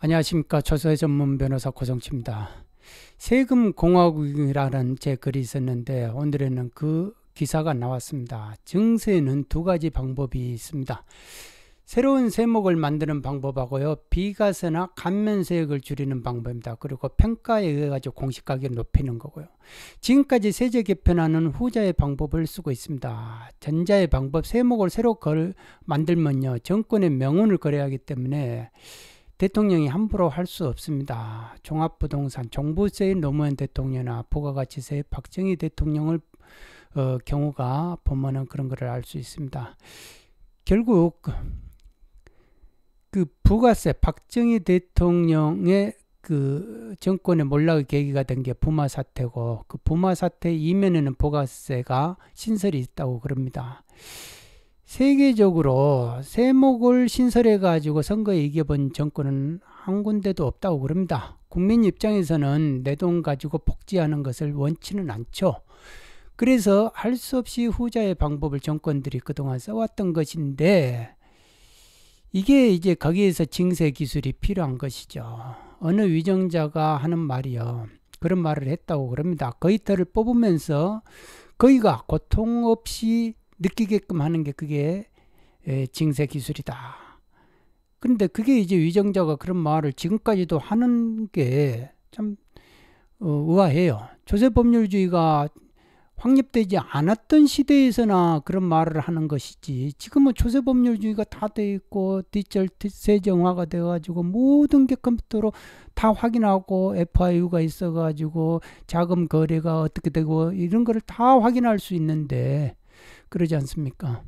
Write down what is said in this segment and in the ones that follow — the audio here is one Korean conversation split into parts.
안녕하십니까 조세 전문 변호사 고성치입니다. 세금 공화국이라는 제 글이 있었는데 오늘에는 그 기사가 나왔습니다. 증세는 두 가지 방법이 있습니다. 새로운 세목을 만드는 방법하고요. 비과세나 감면세액을 줄이는 방법입니다. 그리고 평가에 의해 가지고 공시가격을 높이는 거고요. 지금까지 세제 개편하는 후자의 방법을 쓰고 있습니다. 전자의 방법 세목을 새로 걸 만들면요. 정권의 명운을 걸어야 하기 때문에 대통령이 함부로 할 수 없습니다. 종합부동산 정부세인 노무현 대통령이나 부가가치세 박정희 대통령을 어, 경우가 보면은 그런 것을 알 수 있습니다. 결국 그 부가세 박정희 대통령의 그 정권의 몰락의 계기가 된 게 부마 사태고 그 부마 사태 이면에는 부가세가 신설이 있다고 그럽니다. 세계적으로 세목을 신설해 가지고 선거에 이겨본 정권은 한 군데도 없다고 그럽니다. 국민 입장에서는 내 돈 가지고 복지하는 것을 원치는 않죠. 그래서 할 수 없이 후자의 방법을 정권들이 그동안 써왔던 것인데 이게 이제 거기에서 증세 기술이 필요한 것이죠. 어느 위정자가 하는 말이요. 그런 말을 했다고 그럽니다. 거의터를 뽑으면서 거의가 고통 없이 느끼게끔 하는 게 그게 징세 기술이다. 그런데 그게 이제 위정자가 그런 말을 지금까지도 하는 게참 어, 의아해요. 조세 법률주의가 확립되지 않았던 시대에서나 그런 말을 하는 것이지 지금은 조세 법률주의가 다 돼 있고 디지털 세정화가 돼 가지고 모든 게 컴퓨터로 다 확인하고 FIU가 있어 가지고 자금 거래가 어떻게 되고 이런 거를 다 확인할 수 있는데 그러지 않습니까?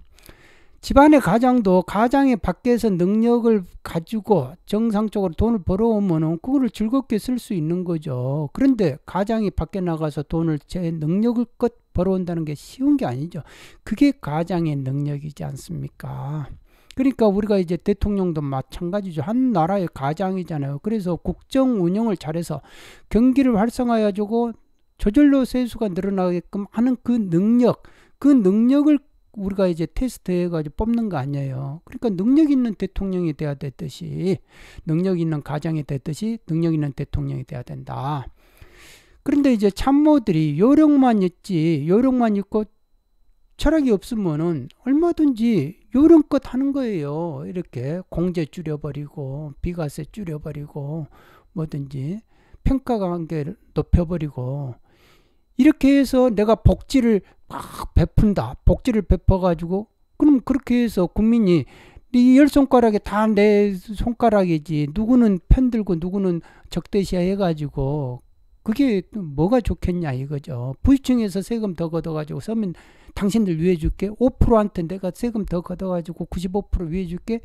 집안의 가장도 가장의 밖에서 능력을 가지고 정상적으로 돈을 벌어오면은 그거를 즐겁게 쓸 수 있는 거죠. 그런데 가장이 밖에 나가서 돈을 제능력껏 벌어온다는 게 쉬운 게 아니죠. 그게 가장의 능력이지 않습니까? 그러니까 우리가 이제 대통령도 마찬가지죠. 한 나라의 가장이잖아요. 그래서 국정 운영을 잘해서 경기를 활성화해가고 저절로 세수가 늘어나게끔 하는 그 능력, 그 능력을 우리가 이제 테스트해가지고 뽑는 거 아니에요. 그러니까 능력 있는 대통령이 돼야 됐듯이, 능력 있는 가장이 됐듯이, 능력 있는 대통령이 돼야 된다. 그런데 이제 참모들이 요령만 있지, 요령만 있고 철학이 없으면은 얼마든지 요령껏 하는 거예요. 이렇게 공제 줄여버리고, 비과세 줄여버리고, 뭐든지 평가 관계를 높여버리고, 이렇게 해서 내가 복지를 막 베푼다. 복지를 베퍼가지고 그럼 그렇게 해서 국민이 이 열 손가락에 다 내 손가락이지 누구는 편들고 누구는 적대시 야 해가지고 그게 뭐가 좋겠냐 이거죠. 부유층에서 세금 더 걷어가지고 서민 당신들 위해 줄게 5%한테 내가 세금 더 걷어가지고 95% 위해 줄게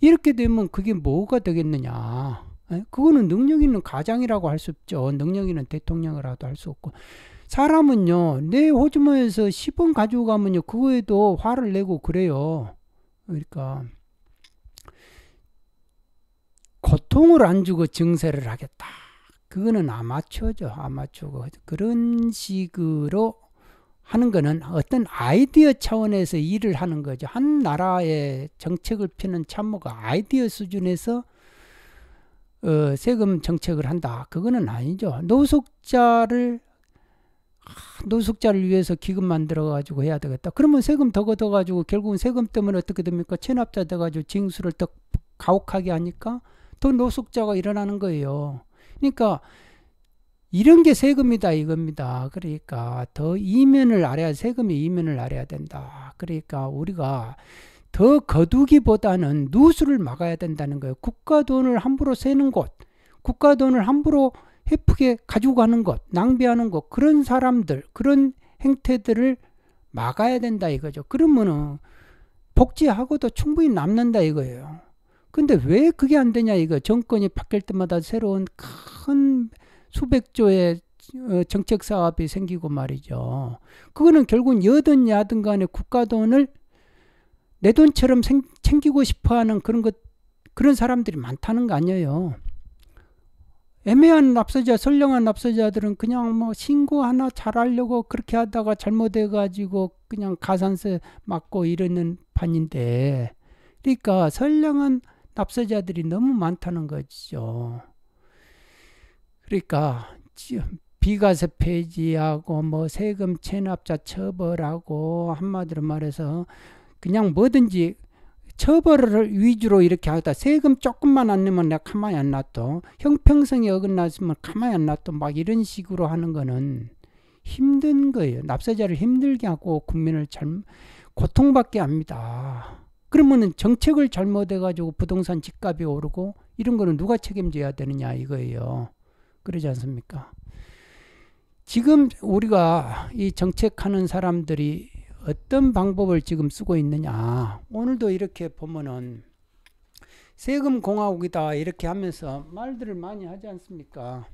이렇게 되면 그게 뭐가 되겠느냐. 그거는 능력 있는 가장이라고 할 수 없죠. 능력 있는 대통령이라도 할 수 없고 사람은요, 내 호주머니에서 10원 가지고 가면요, 그거에도 화를 내고 그래요. 그러니까, 고통을 안 주고 증세를 하겠다. 그거는 아마추어죠. 아마추어. 그런 식으로 하는 거는 어떤 아이디어 차원에서 일을 하는 거죠. 한 나라의 정책을 펴는 참모가 아이디어 수준에서 어, 세금 정책을 한다. 그거는 아니죠. 노숙자를 노숙자를 위해서 기금 만들어 가지고 해야 되겠다. 그러면 세금 더 걷어 가지고 결국은 세금 때문에 어떻게 됩니까? 체납자 돼 가지고 징수를 더 가혹하게 하니까 더 노숙자가 일어나는 거예요. 그러니까 이런 게 세금이다 이겁니다. 그러니까 더 이면을 알아야 세금이 이면을 알아야 된다. 그러니까 우리가 더 거두기보다는 누수를 막아야 된다는 거예요. 국가 돈을 함부로 세는 곳, 국가 돈을 함부로 해프게 가지고 가는 것, 낭비하는 것, 그런 사람들, 그런 행태들을 막아야 된다 이거죠. 그러면은 복지하고도 충분히 남는다 이거예요. 근데 왜 그게 안 되냐 이거 정권이 바뀔 때마다 새로운 큰 수백조의 어, 정책 사업이 생기고 말이죠. 그거는 결국은 여든 야든 간에 국가 돈을 내 돈처럼 생, 챙기고 싶어 하는 그런 것, 그런 사람들이 많다는 거 아니에요. 애매한 납세자, 선량한 납세자들은 그냥 뭐 신고 하나 잘하려고 그렇게 하다가 잘못해가지고 그냥 가산세 맞고 이러는 판인데, 그러니까 선량한 납세자들이 너무 많다는 거죠. 그러니까 지금 비과세 폐지하고 뭐 세금 체납자 처벌하고 한마디로 말해서 그냥 뭐든지 처벌을 위주로 이렇게 하다 세금 조금만 안 내면 내가 가만히 안 놔둬 형평성에 어긋나지면 가만히 안 놔둬 막 이런 식으로 하는 거는 힘든 거예요 납세자를 힘들게 하고 국민을 잘 고통받게 합니다 그러면은 정책을 잘못해 가지고 부동산 집값이 오르고 이런 거는 누가 책임져야 되느냐 이거예요 그러지 않습니까 지금 우리가 이 정책하는 사람들이 어떤 방법을 지금 쓰고 있느냐 오늘도 이렇게 보면은 세금공화국이다 이렇게 하면서 말들을 많이 하지 않습니까